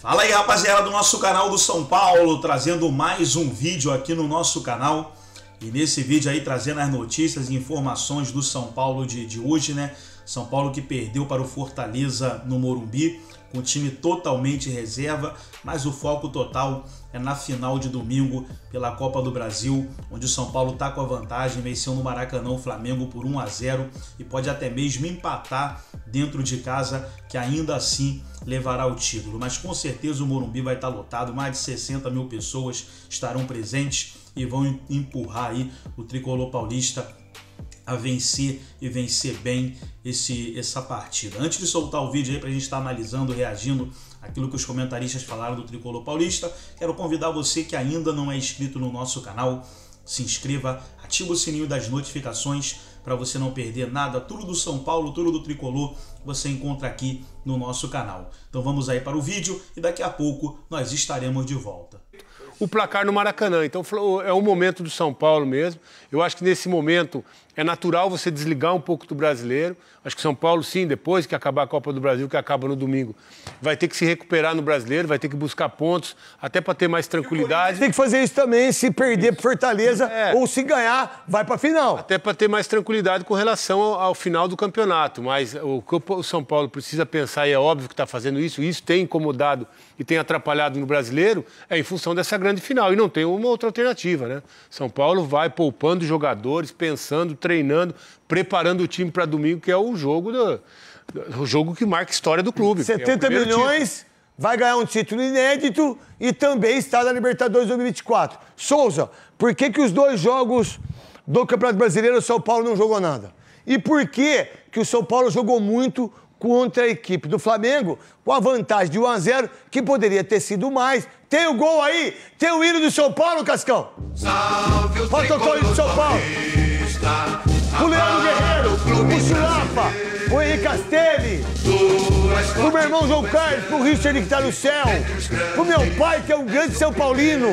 Fala aí rapaziada do nosso canal do São Paulo, trazendo mais um vídeo aqui no nosso canal e nesse vídeo aí trazendo as notícias e informações do São Paulo de, de hoje, né? São Paulo que perdeu para o Fortaleza no Morumbi com o time totalmente reserva, mas o foco total é na final de domingo pela Copa do Brasil, onde o São Paulo está com a vantagem, venceu no Maracanã o Flamengo por 1 a 0 e pode até mesmo empatar dentro de casa, que ainda assim levará o título. Mas com certeza o Morumbi vai estar tá lotado, mais de 60 mil pessoas estarão presentes e vão empurrar aí o tricolor paulista a vencer e vencer bem esse, essa partida. Antes de soltar o vídeo aí para a gente estar tá analisando, reagindo aquilo que os comentaristas falaram do Tricolor Paulista, quero convidar você que ainda não é inscrito no nosso canal, se inscreva, ativa o sininho das notificações para você não perder nada, tudo do São Paulo, tudo do Tricolor, você encontra aqui no nosso canal. Então vamos aí para o vídeo e daqui a pouco nós estaremos de volta o placar no Maracanã. Então é o momento do São Paulo mesmo. Eu acho que nesse momento é natural você desligar um pouco do brasileiro. Acho que São Paulo, sim, depois que acabar a Copa do Brasil, que acaba no domingo, vai ter que se recuperar no brasileiro, vai ter que buscar pontos, até para ter mais tranquilidade. Tem que fazer isso também, se perder para Fortaleza é. ou se ganhar, vai para a final. Até para ter mais tranquilidade com relação ao, ao, final do campeonato. Mas o que o São Paulo precisa pensar, e é óbvio que está fazendo isso, isso tem incomodado e tem atrapalhado no brasileiro, é em função dessa grande grande final. E não tem uma outra alternativa, né? São Paulo vai poupando jogadores, pensando, treinando, preparando o time para domingo, que é o jogo do, o jogo que marca a história do clube. 70 é milhões, título. vai ganhar um título inédito e também está na Libertadores 2024. Souza, por que, que os dois jogos do Campeonato Brasileiro o São Paulo não jogou nada? E por que, que o São Paulo jogou muito, contra a equipe do Flamengo, com a vantagem de 1 a 0 que poderia ter sido mais. Tem o gol aí, tem o hino do São Paulo, Cascão. Salve o Protocolo do São Paulo. O Leandro Guerreiro, o Chulapa, o Henrique Castelli, o meu irmão João Carlos, o Richard que está no céu, o meu pai que é um grande São Paulino,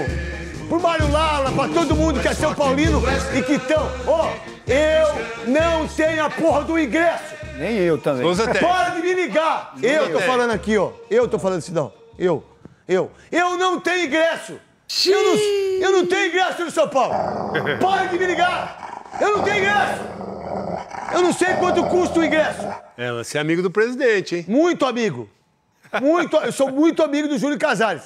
pro Mário Lala, pra todo mundo que é São Paulino e que tão, Ó, oh, eu não tenho a porra do ingresso. Nem eu também. Souza Para de me ligar! eu tô falando aqui, ó. Eu tô falando, Sidão. Assim, eu. Eu. Eu não tenho ingresso! Eu não, eu não tenho ingresso no São Paulo! Para de me ligar! Eu não tenho ingresso! Eu não sei quanto custa o ingresso. É, você é amigo do presidente, hein? Muito amigo. Muito, eu sou muito amigo do Júlio Casares.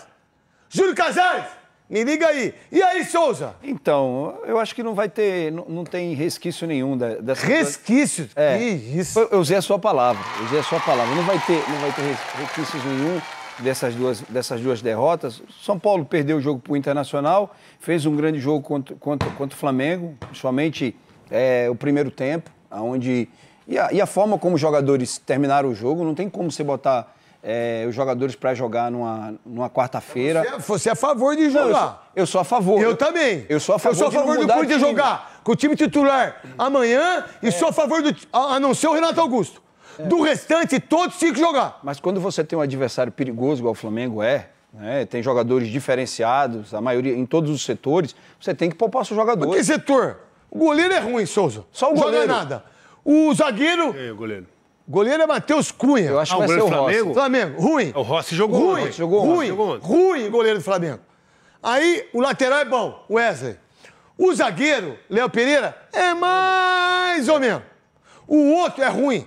Júlio Casares, me liga aí. E aí, Souza? Então, eu acho que não vai ter, não, não tem resquício nenhum da, dessa Resquício? É. Que isso? Eu, eu, usei a sua palavra, eu usei a sua palavra. Não vai ter, não vai ter resquícios nenhum dessas duas, dessas duas derrotas. São Paulo perdeu o jogo para o Internacional, fez um grande jogo contra, contra, contra o Flamengo, somente é, o primeiro tempo, onde... E a, e a forma como os jogadores terminaram o jogo, não tem como você botar é, os jogadores para jogar numa, numa quarta-feira. Você, é, você é a favor de jogar. Não, eu, sou, eu, sou, a favor. Eu, eu, também. Eu sou a favor, eu sou a favor do de jogar com o time titular amanhã e é. sou a favor do. A, a não ser o Renato Augusto. É. Do restante, todos tinham que jogar. Mas quando você tem um adversário perigoso, igual o Flamengo é, né, tem jogadores diferenciados, a maioria em todos os setores, você tem que poupar seus jogadores. Mas que setor? O goleiro é ruim, Souza. Só o goleiro. Joga nada. O zagueiro. É, o goleiro. Goleiro é Matheus Cunha. Eu acho que ah, vai ser o Flamengo? Rossi. Flamengo, ruim. O Rossi jogou ruim. Jogou ruim. Jogou Ruim goleiro do Flamengo. Aí o lateral é bom, Wesley. O zagueiro, Léo Pereira, é mais ou menos. O outro é ruim.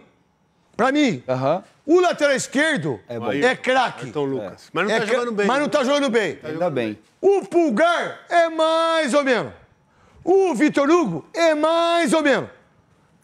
Pra mim. Uhum. O lateral esquerdo é, é craque. Então, Lucas. É. Mas não tá é jogando bem. Mas não tá jogando bem. Tá Ainda bem. O Pulgar é mais ou menos. O Vitor Hugo é mais ou menos.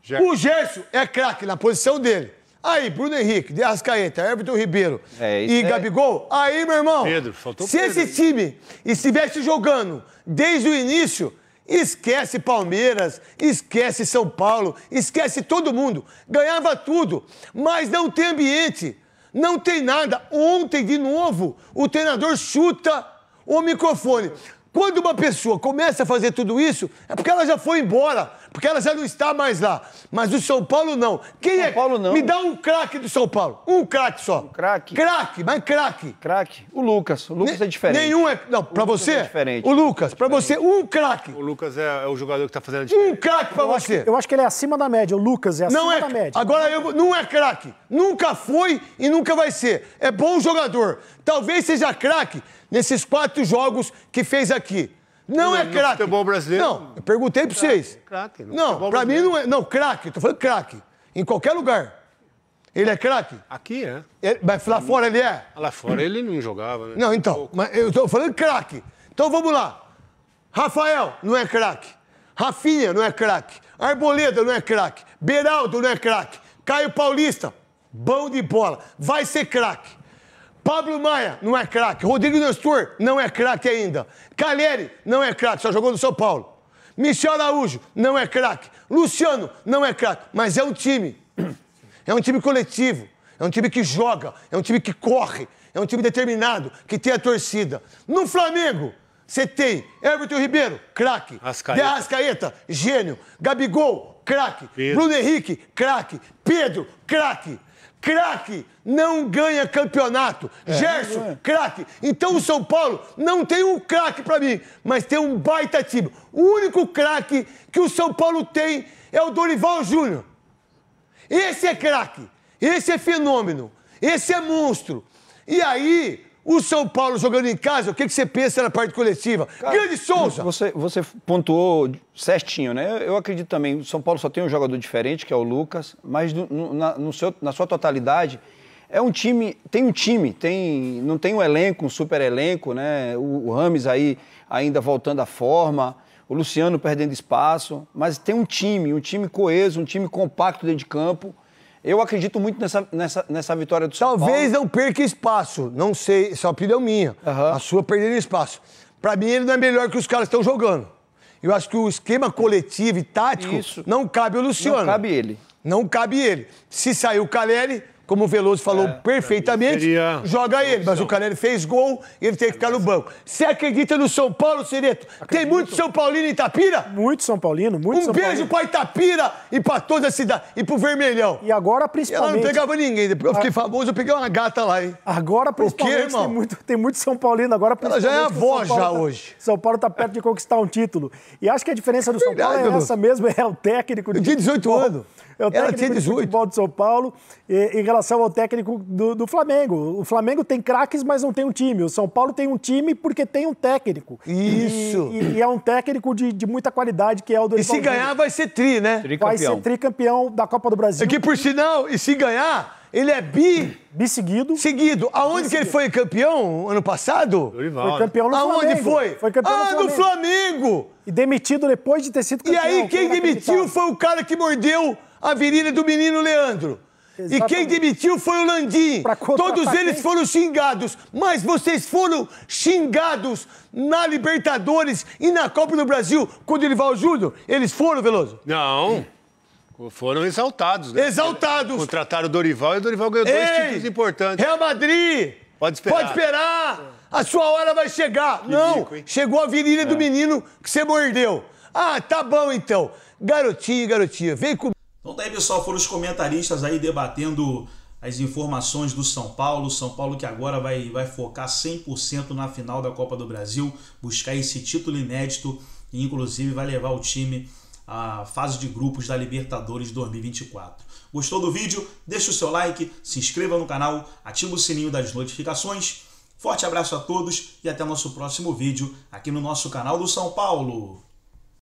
Gerson. O Gerson é craque na posição dele. Aí, Bruno Henrique, De Arrascaeta, Everton Ribeiro é, e é... Gabigol. Aí, meu irmão, Pedro, faltou se Pedro. esse time estivesse jogando desde o início, esquece Palmeiras, esquece São Paulo, esquece todo mundo. Ganhava tudo, mas não tem ambiente, não tem nada. Ontem, de novo, o treinador chuta o microfone. Quando uma pessoa começa a fazer tudo isso, é porque ela já foi embora porque ela já não está mais lá. Mas o São Paulo não. Quem São é? Paulo não. Me dá um craque do São Paulo. Um craque só. Um craque. Craque, mas craque. Craque. O Lucas. O Lucas ne é diferente. Nenhum é. Não, para é você. É diferente. O Lucas, para você, um craque. O Lucas é, é, o jogador que tá fazendo a diferença. Um craque para você. Que, eu acho que ele é acima da média. O Lucas é acima não é, da média. Agora, eu, não é craque. Nunca foi e nunca vai ser. É bom jogador. Talvez seja craque nesses quatro jogos que fez aqui. Não, é craque. Futebol brasileiro. Não, eu perguntei para vocês. Craque. Não, para mim não é. Não, craque. Tô falando craque. Em qualquer lugar. Ele é craque? Aqui é. é. Mas lá fora ele é? Lá fora ele não jogava, né? Não, então. mas eu estou falando craque. Então vamos lá. Rafael não é craque. Rafinha não é craque. Arboleda não é craque. Beraldo não é craque. Caio Paulista, bom de bola. Vai ser craque. Pablo Maia não é craque. Rodrigo Nestor não é craque ainda. Calheri não é craque, só jogou no São Paulo. Michel Araújo não é craque. Luciano não é craque, mas é um time. É um time coletivo. É um time que joga. É um time que corre. É um time determinado, que tem a torcida. No Flamengo, você tem Everton Ribeiro, craque. De Arrascaeta, gênio. Gabigol, craque. Bruno Henrique, craque. Pedro, craque. Craque não ganha campeonato. É, Gerson, craque. Então o São Paulo não tem um craque para mim, mas tem um baita time. O único craque que o São Paulo tem é o Dorival Júnior. Esse é craque. Esse é fenômeno. Esse é monstro. E aí, o São Paulo jogando em casa, o que, que você pensa na parte coletiva? Cara, Grande Souza! Você, você pontuou certinho, né? Eu, acredito também, o São Paulo só tem um jogador diferente, que é o Lucas, mas no, na, no seu, na sua totalidade, é um time, tem um time, tem, não tem um elenco, um super elenco, né? O, o Rames aí ainda voltando à forma, o Luciano perdendo espaço, mas tem um time, um time coeso, um time compacto dentro de campo, eu acredito muito nessa, nessa, nessa vitória do São Paulo. Talvez eu perca espaço. Não sei, essa é opinião é minha. Uhum. A sua perderia espaço. Para mim, ele não é melhor que os caras estão jogando. Eu acho que o esquema coletivo e tático Isso. não cabe ao Luciano. Não cabe ele. Não cabe ele. Se sair o Caleri, como o Veloso falou é, perfeitamente, seria... joga ele. Mas o Caleri fez gol e ele tem que ficar no banco. Você acredita no São Paulo, Cireto? Tem muito São Paulino em Itapira? Muito São Paulino, muito um São Paulino. Um beijo pra Itapira e pra toda a cidade e pro Vermelhão. E agora, principalmente... Ela não pegava ninguém. Depois eu fiquei famoso, eu peguei uma gata lá, hein? Agora, principalmente, quê, irmão? Tem, muito, tem muito São Paulino agora. Ela já é avó já tá, hoje. São Paulo tá perto de conquistar um título. E acho que a diferença do São Verdade, é Paulo é essa mesmo, é o técnico. De, de 18 anos. É o técnico tinha 18. do futebol de São Paulo e, em relação ao técnico do, do Flamengo. O Flamengo tem craques, mas não tem um time. O São Paulo tem um time porque tem um técnico. Isso. E, e, e é um técnico de, de, muita qualidade, que é o do E se ganhar, vai ser tri, né? Tricampeão. Vai ser tricampeão da Copa do Brasil. É que, por sinal, e se ganhar... Ele é bi. Bi seguido. Seguido. Aonde que ele foi campeão ano passado? Dorival. Foi né? campeão no Aonde Flamengo. foi? Foi campeão ah, no Flamengo. Flamengo. E demitido depois de ter sido campeão. E aí, quem demitiu foi o cara que mordeu a virilha do menino Leandro. Exatamente. E quem demitiu foi o Landim. Todos eles quem? foram xingados. Mas vocês foram xingados na Libertadores e na Copa do Brasil com o Dorival Júnior. Eles foram, Veloso? Não. Foram exaltados, né? Exaltados. Contrataram o Dorival e o Dorival ganhou Ei, dois títulos importantes. Real Madrid! Pode esperar. Pode esperar! A sua hora vai chegar. Que Não, rico, chegou a virilha é. do menino que você mordeu. Ah, tá bom então. Garotinho garotinha, vem comigo. Então daí, tá pessoal, foram os comentaristas aí debatendo as informações do São Paulo. São Paulo que agora vai, vai focar 100% na final da Copa do Brasil, buscar esse título inédito e inclusive vai levar o time à fase de grupos da Libertadores 2024. Gostou do vídeo? Deixa o seu like, se inscreva no canal, ativa o sininho das notificações. Forte abraço a todos e até nosso próximo vídeo aqui no nosso canal do São Paulo.